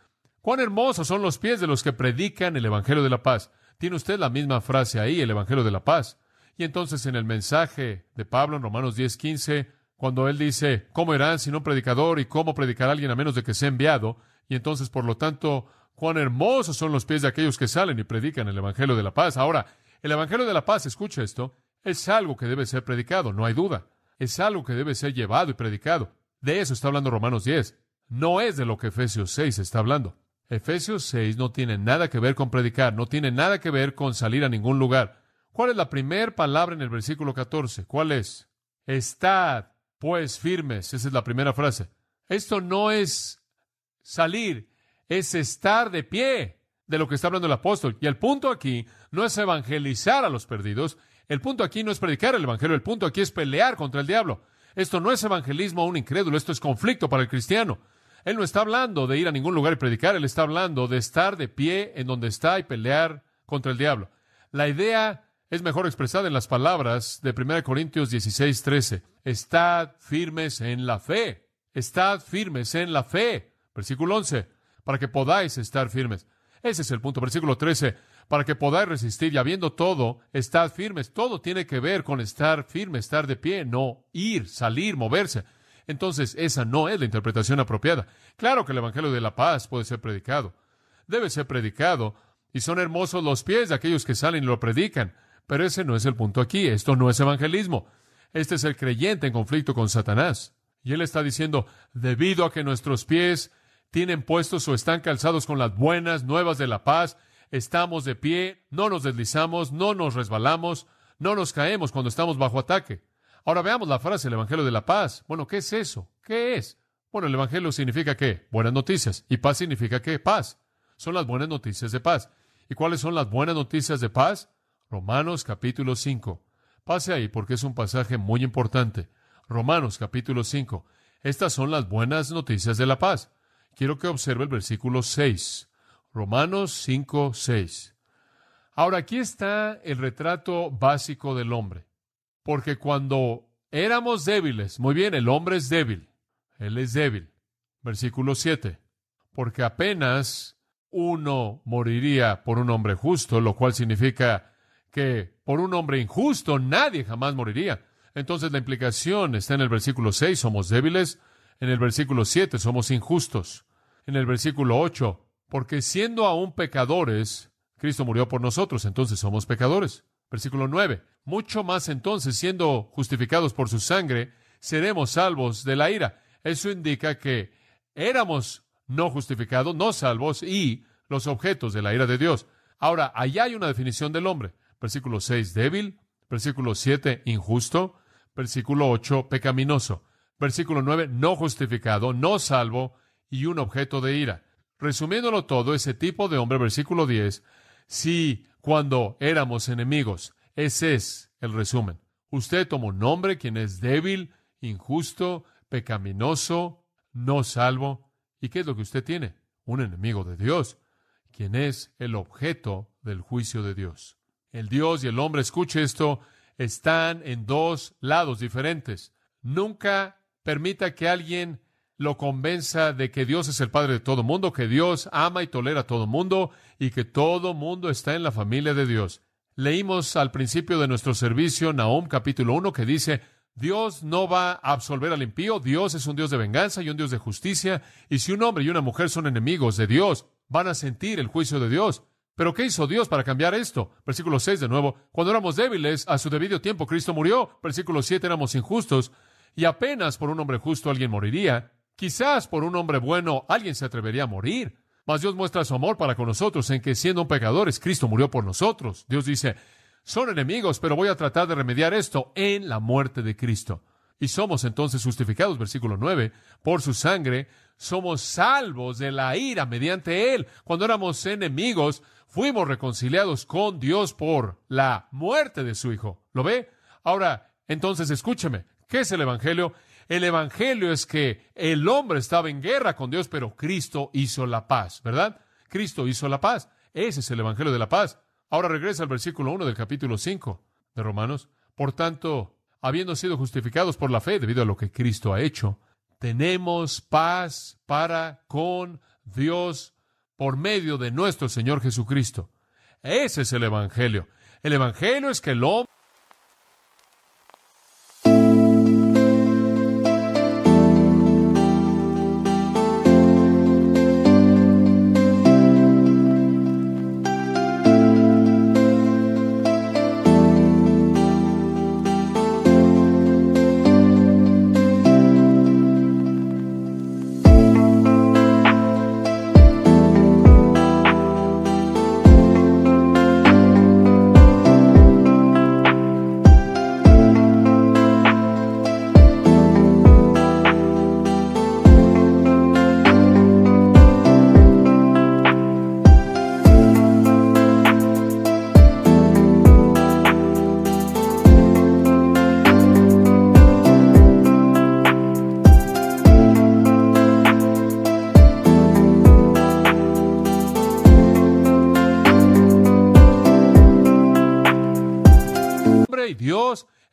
[SPEAKER 1] Cuán hermosos son los pies de los que predican el Evangelio de la paz. Tiene usted la misma frase ahí, el Evangelio de la paz. Y entonces en el mensaje de Pablo en Romanos 10, 15, cuando él dice, ¿cómo irán si un predicador y cómo predicará alguien a menos de que sea enviado? Y entonces, por lo tanto, cuán hermosos son los pies de aquellos que salen y predican el Evangelio de la paz. Ahora, el Evangelio de la paz, escucha esto, es algo que debe ser predicado, no hay duda. Es algo que debe ser llevado y predicado. De eso está hablando Romanos 10. No es de lo que Efesios 6 está hablando. Efesios 6 no tiene nada que ver con predicar, no tiene nada que ver con salir a ningún lugar. ¿Cuál es la primera palabra en el versículo 14? ¿Cuál es? Estad, pues, firmes. Esa es la primera frase. Esto no es salir, es estar de pie de lo que está hablando el apóstol. Y el punto aquí no es evangelizar a los perdidos, el punto aquí no es predicar el Evangelio, el punto aquí es pelear contra el diablo. Esto no es evangelismo a un incrédulo, esto es conflicto para el cristiano. Él no está hablando de ir a ningún lugar y predicar, él está hablando de estar de pie en donde está y pelear contra el diablo. La idea es mejor expresada en las palabras de 1 Corintios 16, 13. Estad firmes en la fe. Estad firmes en la fe. Versículo 11. Para que podáis estar firmes. Ese es el punto. Versículo 13 para que podáis resistir y habiendo todo, estad firmes. Todo tiene que ver con estar firme, estar de pie, no ir, salir, moverse. Entonces, esa no es la interpretación apropiada. Claro que el Evangelio de la Paz puede ser predicado. Debe ser predicado. Y son hermosos los pies de aquellos que salen y lo predican. Pero ese no es el punto aquí. Esto no es evangelismo. Este es el creyente en conflicto con Satanás. Y él está diciendo, debido a que nuestros pies tienen puestos o están calzados con las buenas nuevas de la paz, estamos de pie, no nos deslizamos, no nos resbalamos, no nos caemos cuando estamos bajo ataque. Ahora veamos la frase del Evangelio de la Paz. Bueno, ¿qué es eso? ¿Qué es? Bueno, el Evangelio significa qué? Buenas noticias. ¿Y paz significa qué? Paz. Son las buenas noticias de paz. ¿Y cuáles son las buenas noticias de paz? Romanos capítulo 5. Pase ahí porque es un pasaje muy importante. Romanos capítulo 5. Estas son las buenas noticias de la paz. Quiero que observe el versículo 6. Romanos 5, 6. Ahora aquí está el retrato básico del hombre. Porque cuando éramos débiles, muy bien, el hombre es débil, él es débil. Versículo 7. Porque apenas uno moriría por un hombre justo, lo cual significa que por un hombre injusto nadie jamás moriría. Entonces la implicación está en el versículo 6, somos débiles, en el versículo 7 somos injustos, en el versículo 8 porque siendo aún pecadores, Cristo murió por nosotros, entonces somos pecadores. Versículo 9. Mucho más entonces, siendo justificados por su sangre, seremos salvos de la ira. Eso indica que éramos no justificados, no salvos y los objetos de la ira de Dios. Ahora, allá hay una definición del hombre. Versículo 6, débil. Versículo 7, injusto. Versículo 8, pecaminoso. Versículo 9, no justificado, no salvo y un objeto de ira. Resumiéndolo todo, ese tipo de hombre, versículo 10, si cuando éramos enemigos, ese es el resumen. Usted tomó un hombre quien es débil, injusto, pecaminoso, no salvo. ¿Y qué es lo que usted tiene? Un enemigo de Dios, quien es el objeto del juicio de Dios. El Dios y el hombre, escuche esto, están en dos lados diferentes. Nunca permita que alguien lo convenza de que Dios es el Padre de todo mundo, que Dios ama y tolera a todo mundo y que todo mundo está en la familia de Dios. Leímos al principio de nuestro servicio Nahum capítulo 1 que dice, Dios no va a absolver al impío, Dios es un Dios de venganza y un Dios de justicia, y si un hombre y una mujer son enemigos de Dios, van a sentir el juicio de Dios. Pero ¿qué hizo Dios para cambiar esto? Versículo 6 de nuevo, cuando éramos débiles, a su debido tiempo Cristo murió. Versículo 7 éramos injustos, y apenas por un hombre justo alguien moriría. Quizás por un hombre bueno alguien se atrevería a morir. Mas Dios muestra su amor para con nosotros en que siendo pecadores, Cristo murió por nosotros. Dios dice, son enemigos, pero voy a tratar de remediar esto en la muerte de Cristo. Y somos entonces justificados, versículo 9, por su sangre, somos salvos de la ira mediante Él. Cuando éramos enemigos, fuimos reconciliados con Dios por la muerte de su Hijo. ¿Lo ve? Ahora, entonces escúcheme, ¿qué es el Evangelio? El Evangelio es que el hombre estaba en guerra con Dios, pero Cristo hizo la paz, ¿verdad? Cristo hizo la paz. Ese es el Evangelio de la paz. Ahora regresa al versículo 1 del capítulo 5 de Romanos. Por tanto, habiendo sido justificados por la fe debido a lo que Cristo ha hecho, tenemos paz para con Dios por medio de nuestro Señor Jesucristo. Ese es el Evangelio. El Evangelio es que el hombre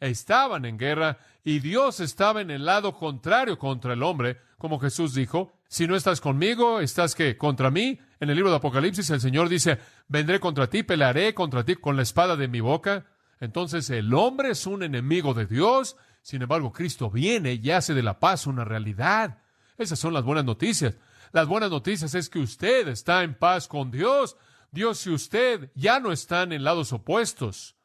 [SPEAKER 1] estaban en guerra y Dios estaba en el lado contrario contra el hombre, como Jesús dijo, si no estás conmigo, estás que contra mí. En el libro de Apocalipsis el Señor dice, vendré contra ti, pelearé contra ti con la espada de mi boca. Entonces el hombre es un enemigo de Dios, sin embargo Cristo viene y hace de la paz una realidad. Esas son las buenas noticias. Las buenas noticias es que usted está en paz con Dios. Dios y usted ya no están en lados opuestos.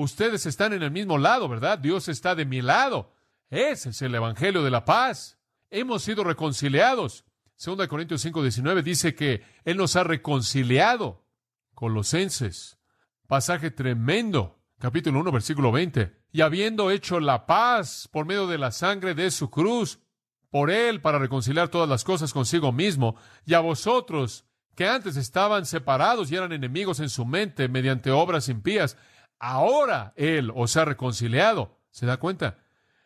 [SPEAKER 1] Ustedes están en el mismo lado, ¿verdad? Dios está de mi lado. Ese es el Evangelio de la paz. Hemos sido reconciliados. 2 Corintios 5, dice que Él nos ha reconciliado. Colosenses. Pasaje tremendo. Capítulo 1, versículo 20. Y habiendo hecho la paz por medio de la sangre de su cruz, por Él para reconciliar todas las cosas consigo mismo, y a vosotros, que antes estaban separados y eran enemigos en su mente mediante obras impías, Ahora Él os ha reconciliado. ¿Se da cuenta?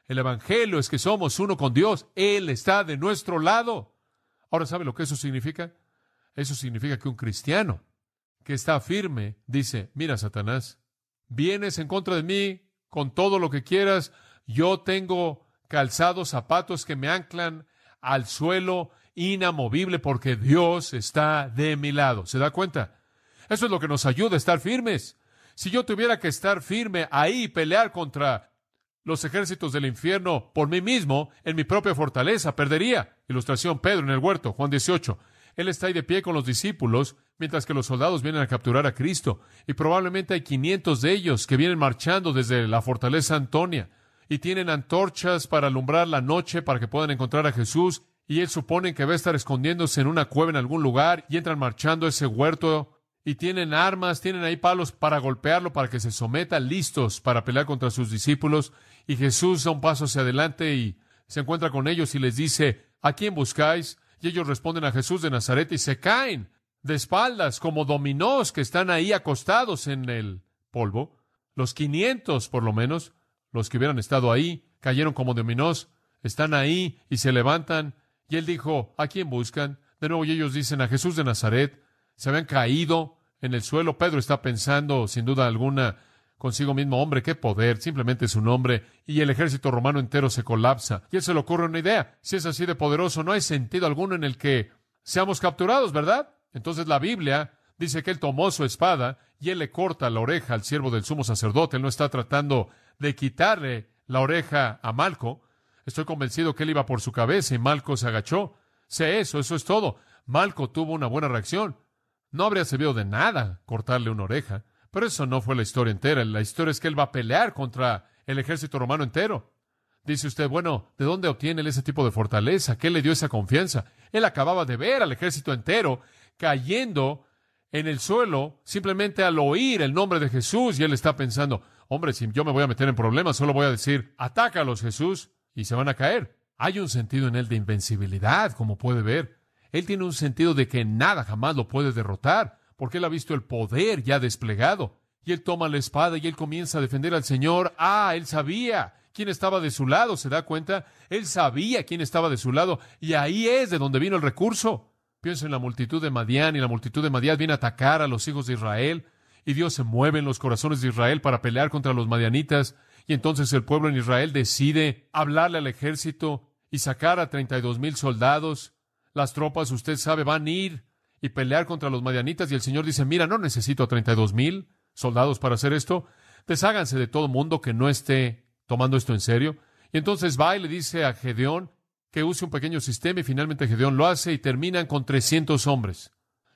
[SPEAKER 1] El Evangelio es que somos uno con Dios. Él está de nuestro lado. Ahora, ¿sabe lo que eso significa? Eso significa que un cristiano que está firme dice, mira, Satanás, vienes en contra de mí con todo lo que quieras. Yo tengo calzados, zapatos que me anclan al suelo inamovible porque Dios está de mi lado. ¿Se da cuenta? Eso es lo que nos ayuda a estar firmes. Si yo tuviera que estar firme ahí y pelear contra los ejércitos del infierno por mí mismo, en mi propia fortaleza, perdería. Ilustración, Pedro en el huerto, Juan 18. Él está ahí de pie con los discípulos, mientras que los soldados vienen a capturar a Cristo, y probablemente hay 500 de ellos que vienen marchando desde la fortaleza Antonia, y tienen antorchas para alumbrar la noche para que puedan encontrar a Jesús, y él supone que va a estar escondiéndose en una cueva en algún lugar, y entran marchando a ese huerto y tienen armas, tienen ahí palos para golpearlo, para que se someta, listos para pelear contra sus discípulos. Y Jesús da un paso hacia adelante y se encuentra con ellos y les dice, ¿a quién buscáis? Y ellos responden a Jesús de Nazaret y se caen de espaldas como dominós que están ahí acostados en el polvo. Los quinientos, por lo menos, los que hubieran estado ahí, cayeron como dominós, están ahí y se levantan. Y él dijo, ¿a quién buscan? De nuevo, ellos dicen a Jesús de Nazaret se habían caído en el suelo. Pedro está pensando, sin duda alguna, consigo mismo, hombre, qué poder, simplemente su nombre, y el ejército romano entero se colapsa. Y él se le ocurre una idea. Si es así de poderoso, no hay sentido alguno en el que seamos capturados, ¿verdad? Entonces la Biblia dice que él tomó su espada y él le corta la oreja al siervo del sumo sacerdote. Él no está tratando de quitarle la oreja a Malco. Estoy convencido que él iba por su cabeza y Malco se agachó. Sé eso, eso es todo. Malco tuvo una buena reacción. No habría servido de nada cortarle una oreja, pero eso no fue la historia entera. La historia es que él va a pelear contra el ejército romano entero. Dice usted, bueno, ¿de dónde obtiene él ese tipo de fortaleza? ¿Qué le dio esa confianza? Él acababa de ver al ejército entero cayendo en el suelo simplemente al oír el nombre de Jesús y él está pensando, hombre, si yo me voy a meter en problemas, solo voy a decir, atácalos Jesús y se van a caer. Hay un sentido en él de invencibilidad, como puede ver. Él tiene un sentido de que nada jamás lo puede derrotar, porque él ha visto el poder ya desplegado. Y él toma la espada y él comienza a defender al Señor. Ah, él sabía quién estaba de su lado, ¿se da cuenta? Él sabía quién estaba de su lado, y ahí es de donde vino el recurso. Piensa en la multitud de Madián, y la multitud de Madián viene a atacar a los hijos de Israel, y Dios se mueve en los corazones de Israel para pelear contra los madianitas, y entonces el pueblo en Israel decide hablarle al ejército y sacar a treinta y dos mil soldados las tropas, usted sabe, van a ir y pelear contra los madianitas y el Señor dice, mira, no necesito a 32 mil soldados para hacer esto, desháganse de todo mundo que no esté tomando esto en serio. Y entonces va y le dice a Gedeón que use un pequeño sistema y finalmente Gedeón lo hace y terminan con 300 hombres.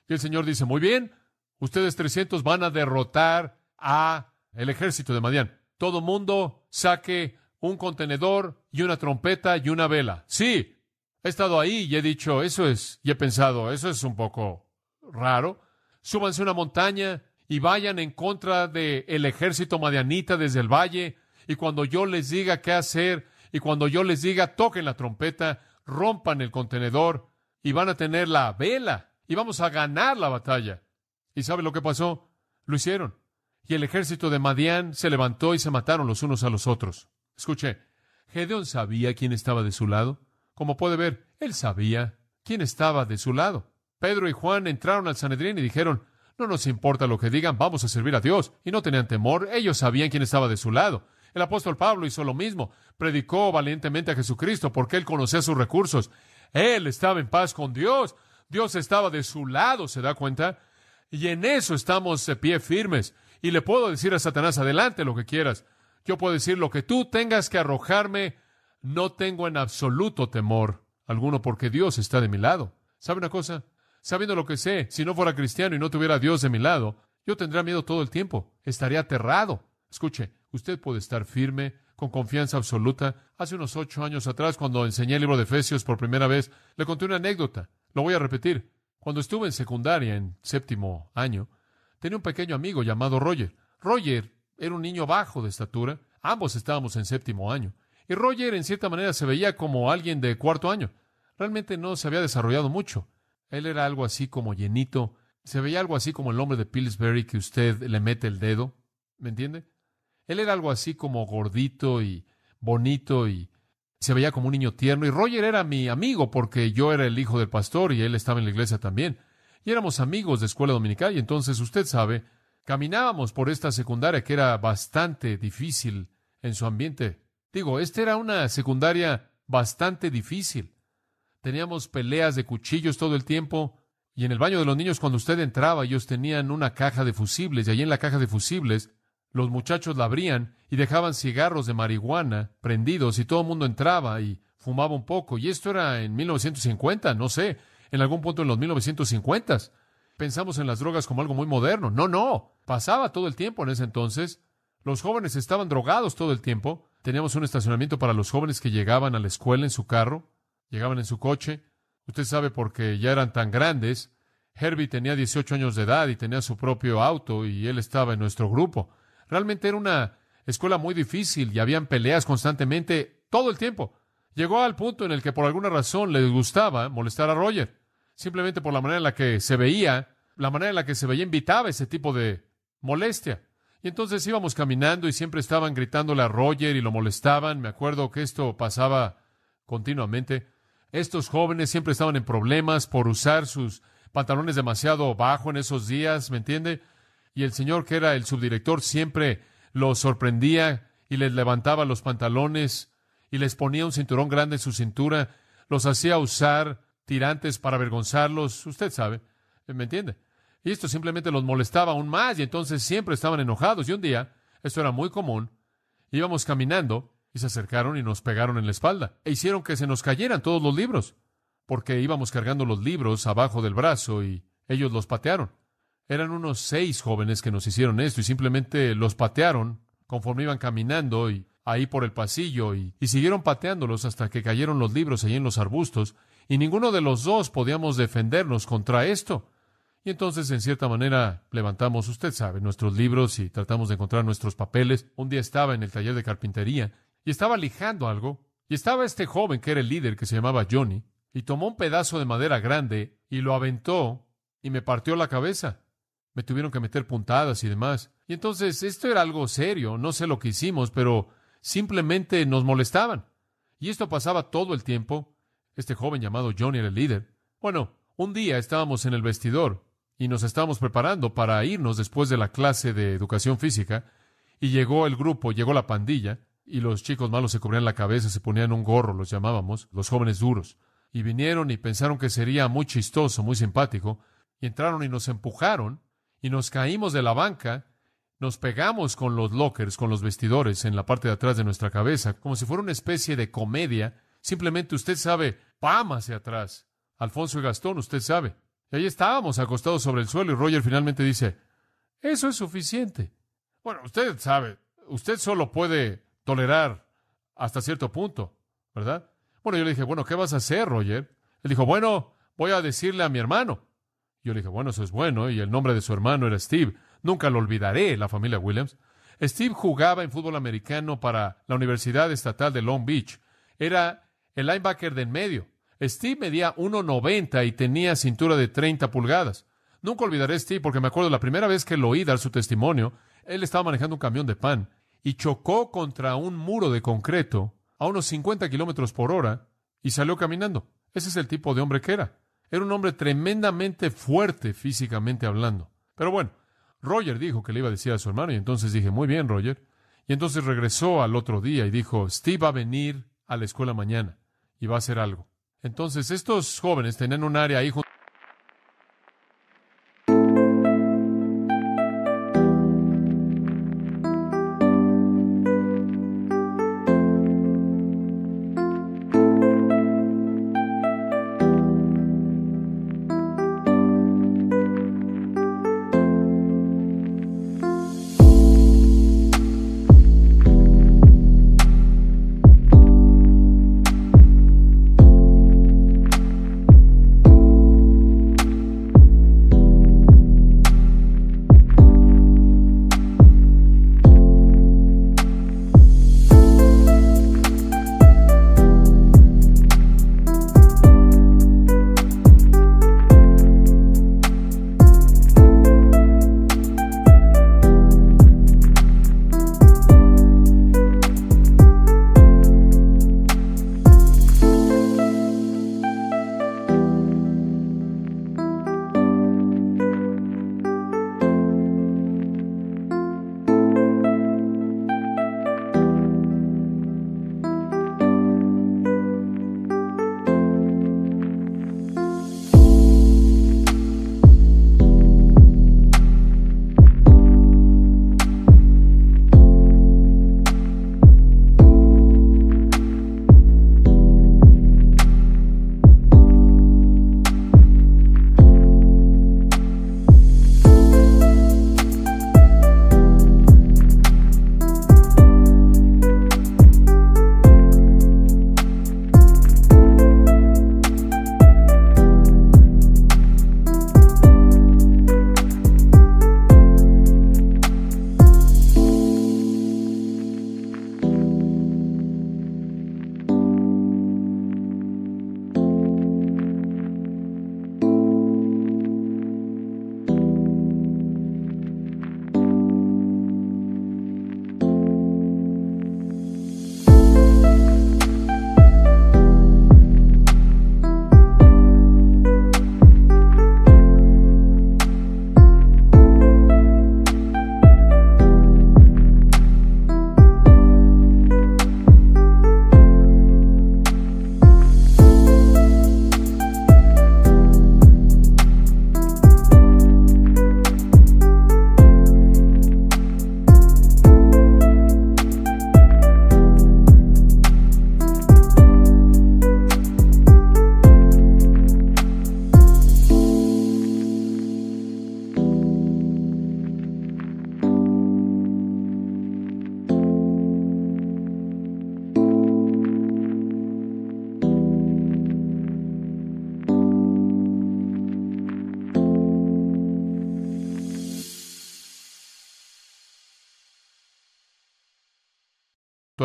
[SPEAKER 1] Y el Señor dice, muy bien, ustedes 300 van a derrotar a el ejército de Madian. Todo mundo saque un contenedor y una trompeta y una vela. Sí, He estado ahí y he dicho, eso es, y he pensado, eso es un poco raro. Súbanse una montaña y vayan en contra del ejército madianita desde el valle, y cuando yo les diga qué hacer, y cuando yo les diga toquen la trompeta, rompan el contenedor, y van a tener la vela, y vamos a ganar la batalla. ¿Y sabe lo que pasó? Lo hicieron. Y el ejército de Madián se levantó y se mataron los unos a los otros. Escuche, Gedeón sabía quién estaba de su lado. Como puede ver, él sabía quién estaba de su lado. Pedro y Juan entraron al Sanedrín y dijeron, no nos importa lo que digan, vamos a servir a Dios. Y no tenían temor, ellos sabían quién estaba de su lado. El apóstol Pablo hizo lo mismo, predicó valientemente a Jesucristo porque él conocía sus recursos. Él estaba en paz con Dios, Dios estaba de su lado, ¿se da cuenta? Y en eso estamos de pie firmes. Y le puedo decir a Satanás, adelante lo que quieras. Yo puedo decir lo que tú tengas que arrojarme no tengo en absoluto temor alguno porque Dios está de mi lado. ¿Sabe una cosa? Sabiendo lo que sé, si no fuera cristiano y no tuviera a Dios de mi lado, yo tendría miedo todo el tiempo. Estaría aterrado. Escuche, usted puede estar firme, con confianza absoluta. Hace unos ocho años atrás, cuando enseñé el libro de Efesios por primera vez, le conté una anécdota. Lo voy a repetir. Cuando estuve en secundaria, en séptimo año, tenía un pequeño amigo llamado Roger. Roger era un niño bajo de estatura. Ambos estábamos en séptimo año. Y Roger, en cierta manera, se veía como alguien de cuarto año. Realmente no se había desarrollado mucho. Él era algo así como llenito, se veía algo así como el hombre de Pillsbury que usted le mete el dedo, ¿me entiende? Él era algo así como gordito y bonito y se veía como un niño tierno. Y Roger era mi amigo porque yo era el hijo del pastor y él estaba en la iglesia también. Y éramos amigos de escuela dominical y entonces usted sabe, caminábamos por esta secundaria que era bastante difícil en su ambiente Digo, esta era una secundaria bastante difícil. Teníamos peleas de cuchillos todo el tiempo y en el baño de los niños cuando usted entraba ellos tenían una caja de fusibles y allí en la caja de fusibles los muchachos la abrían y dejaban cigarros de marihuana prendidos y todo el mundo entraba y fumaba un poco y esto era en 1950, no sé, en algún punto en los 1950s. Pensamos en las drogas como algo muy moderno. No, no, pasaba todo el tiempo en ese entonces. Los jóvenes estaban drogados todo el tiempo Teníamos un estacionamiento para los jóvenes que llegaban a la escuela en su carro, llegaban en su coche. Usted sabe porque ya eran tan grandes. Herbie tenía 18 años de edad y tenía su propio auto y él estaba en nuestro grupo. Realmente era una escuela muy difícil y habían peleas constantemente todo el tiempo. Llegó al punto en el que por alguna razón le gustaba molestar a Roger, simplemente por la manera en la que se veía, la manera en la que se veía invitaba ese tipo de molestia. Y entonces íbamos caminando y siempre estaban gritándole a Roger y lo molestaban. Me acuerdo que esto pasaba continuamente. Estos jóvenes siempre estaban en problemas por usar sus pantalones demasiado bajo en esos días, ¿me entiende? Y el señor que era el subdirector siempre los sorprendía y les levantaba los pantalones y les ponía un cinturón grande en su cintura, los hacía usar tirantes para avergonzarlos, usted sabe, ¿me entiende? Y esto simplemente los molestaba aún más y entonces siempre estaban enojados. Y un día, esto era muy común, íbamos caminando y se acercaron y nos pegaron en la espalda e hicieron que se nos cayeran todos los libros, porque íbamos cargando los libros abajo del brazo y ellos los patearon. Eran unos seis jóvenes que nos hicieron esto y simplemente los patearon conforme iban caminando y ahí por el pasillo y, y siguieron pateándolos hasta que cayeron los libros allí en los arbustos y ninguno de los dos podíamos defendernos contra esto. Y entonces, en cierta manera, levantamos, usted sabe, nuestros libros y tratamos de encontrar nuestros papeles. Un día estaba en el taller de carpintería y estaba lijando algo. Y estaba este joven que era el líder, que se llamaba Johnny, y tomó un pedazo de madera grande y lo aventó y me partió la cabeza. Me tuvieron que meter puntadas y demás. Y entonces, esto era algo serio, no sé lo que hicimos, pero simplemente nos molestaban. Y esto pasaba todo el tiempo. Este joven llamado Johnny era el líder. Bueno, un día estábamos en el vestidor y nos estábamos preparando para irnos después de la clase de educación física, y llegó el grupo, llegó la pandilla, y los chicos malos se cubrían la cabeza, se ponían un gorro, los llamábamos, los jóvenes duros, y vinieron y pensaron que sería muy chistoso, muy simpático, y entraron y nos empujaron, y nos caímos de la banca, nos pegamos con los lockers, con los vestidores en la parte de atrás de nuestra cabeza, como si fuera una especie de comedia, simplemente usted sabe, pam hacia atrás. Alfonso y Gastón, usted sabe, y ahí estábamos, acostados sobre el suelo, y Roger finalmente dice, eso es suficiente. Bueno, usted sabe, usted solo puede tolerar hasta cierto punto, ¿verdad? Bueno, yo le dije, bueno, ¿qué vas a hacer, Roger? Él dijo, bueno, voy a decirle a mi hermano. Yo le dije, bueno, eso es bueno, y el nombre de su hermano era Steve. Nunca lo olvidaré, la familia Williams. Steve jugaba en fútbol americano para la Universidad Estatal de Long Beach. Era el linebacker de en medio. Steve medía 1,90 y tenía cintura de 30 pulgadas. Nunca olvidaré a Steve porque me acuerdo la primera vez que lo oí dar su testimonio, él estaba manejando un camión de pan y chocó contra un muro de concreto a unos 50 kilómetros por hora y salió caminando. Ese es el tipo de hombre que era. Era un hombre tremendamente fuerte físicamente hablando. Pero bueno, Roger dijo que le iba a decir a su hermano y entonces dije, muy bien, Roger. Y entonces regresó al otro día y dijo, Steve va a venir a la escuela mañana y va a hacer algo. Entonces, estos jóvenes tenían un área ahí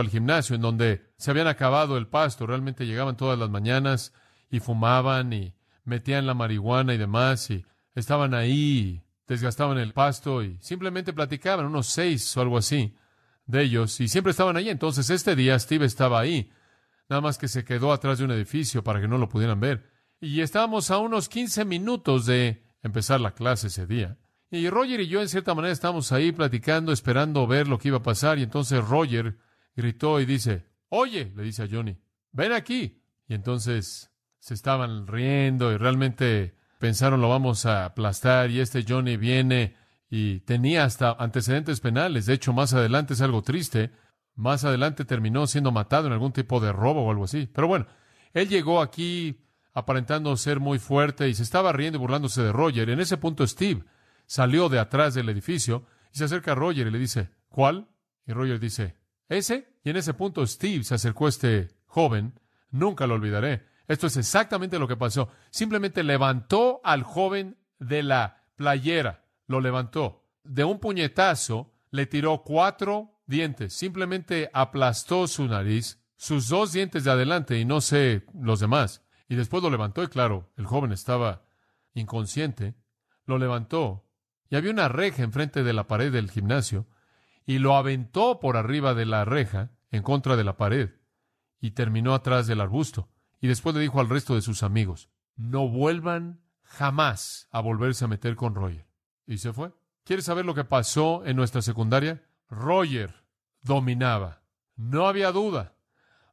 [SPEAKER 1] al gimnasio, en donde se habían acabado el pasto, realmente llegaban todas las mañanas y fumaban y metían la marihuana y demás, y estaban ahí, desgastaban el pasto y simplemente platicaban, unos seis o algo así, de ellos, y siempre estaban ahí. Entonces este día Steve estaba ahí, nada más que se quedó atrás de un edificio para que no lo pudieran ver. Y estábamos a unos quince minutos de empezar la clase ese día. Y Roger y yo, en cierta manera, estábamos ahí platicando, esperando ver lo que iba a pasar. Y entonces Roger gritó y dice, Oye, le dice a Johnny, ven aquí. Y entonces se estaban riendo y realmente pensaron lo vamos a aplastar y este Johnny viene y tenía hasta antecedentes penales. De hecho, más adelante es algo triste. Más adelante terminó siendo matado en algún tipo de robo o algo así. Pero bueno, él llegó aquí aparentando ser muy fuerte y se estaba riendo y burlándose de Roger. En ese punto Steve salió de atrás del edificio y se acerca a Roger y le dice, ¿cuál? Y Roger dice, ese. Y en ese punto Steve se acercó a este joven. Nunca lo olvidaré. Esto es exactamente lo que pasó. Simplemente levantó al joven de la playera. Lo levantó. De un puñetazo le tiró cuatro dientes. Simplemente aplastó su nariz, sus dos dientes de adelante y no sé los demás. Y después lo levantó y claro, el joven estaba inconsciente. Lo levantó y había una reja enfrente de la pared del gimnasio y lo aventó por arriba de la reja, en contra de la pared, y terminó atrás del arbusto. Y después le dijo al resto de sus amigos, no vuelvan jamás a volverse a meter con Roger. Y se fue. ¿Quieres saber lo que pasó en nuestra secundaria? Roger dominaba. No había duda.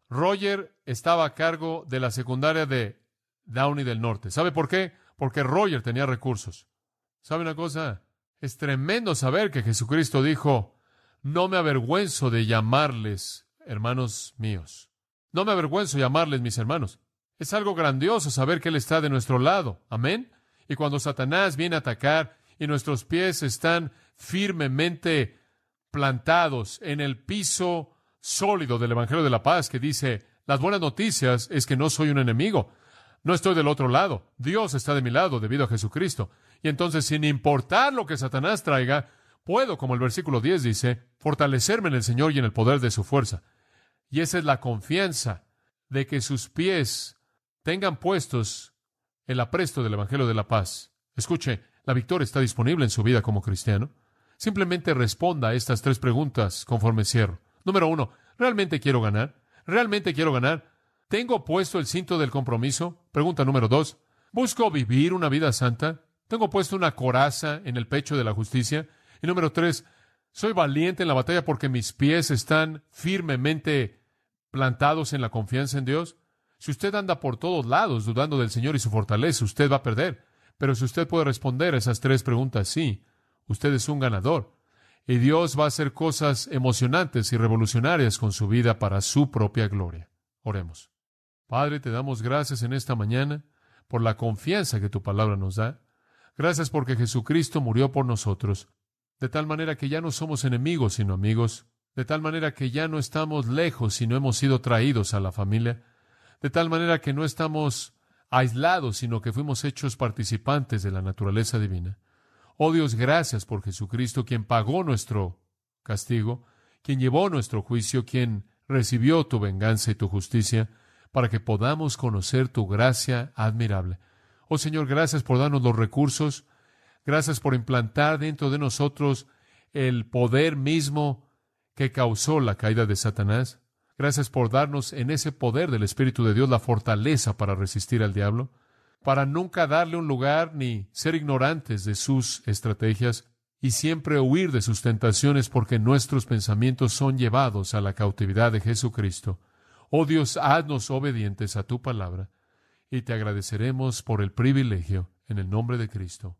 [SPEAKER 1] Roger estaba a cargo de la secundaria de Downey del Norte. ¿Sabe por qué? Porque Roger tenía recursos. ¿Sabe una cosa? Es tremendo saber que Jesucristo dijo, no me avergüenzo de llamarles hermanos míos. No me avergüenzo de llamarles mis hermanos. Es algo grandioso saber que Él está de nuestro lado. Amén. Y cuando Satanás viene a atacar y nuestros pies están firmemente plantados en el piso sólido del Evangelio de la Paz que dice, las buenas noticias es que no soy un enemigo, no estoy del otro lado, Dios está de mi lado debido a Jesucristo. Y entonces, sin importar lo que Satanás traiga, Puedo, como el versículo 10 dice, fortalecerme en el Señor y en el poder de su fuerza. Y esa es la confianza de que sus pies tengan puestos el apresto del Evangelio de la Paz. Escuche, la victoria está disponible en su vida como cristiano. Simplemente responda a estas tres preguntas conforme cierro. Número uno, ¿realmente quiero ganar? ¿Realmente quiero ganar? ¿Tengo puesto el cinto del compromiso? Pregunta número dos, ¿busco vivir una vida santa? ¿Tengo puesto una coraza en el pecho de la justicia? Y número tres, soy valiente en la batalla porque mis pies están firmemente plantados en la confianza en Dios. Si usted anda por todos lados dudando del Señor y su fortaleza, usted va a perder. Pero si usted puede responder a esas tres preguntas, sí, usted es un ganador. Y Dios va a hacer cosas emocionantes y revolucionarias con su vida para su propia gloria. Oremos. Padre, te damos gracias en esta mañana por la confianza que tu palabra nos da. Gracias porque Jesucristo murió por nosotros de tal manera que ya no somos enemigos sino amigos, de tal manera que ya no estamos lejos sino hemos sido traídos a la familia, de tal manera que no estamos aislados sino que fuimos hechos participantes de la naturaleza divina. Oh Dios, gracias por Jesucristo, quien pagó nuestro castigo, quien llevó nuestro juicio, quien recibió tu venganza y tu justicia, para que podamos conocer tu gracia admirable. Oh Señor, gracias por darnos los recursos Gracias por implantar dentro de nosotros el poder mismo que causó la caída de Satanás. Gracias por darnos en ese poder del Espíritu de Dios la fortaleza para resistir al diablo, para nunca darle un lugar ni ser ignorantes de sus estrategias y siempre huir de sus tentaciones porque nuestros pensamientos son llevados a la cautividad de Jesucristo. Oh Dios, haznos obedientes a tu palabra y te agradeceremos por el privilegio en el nombre de Cristo.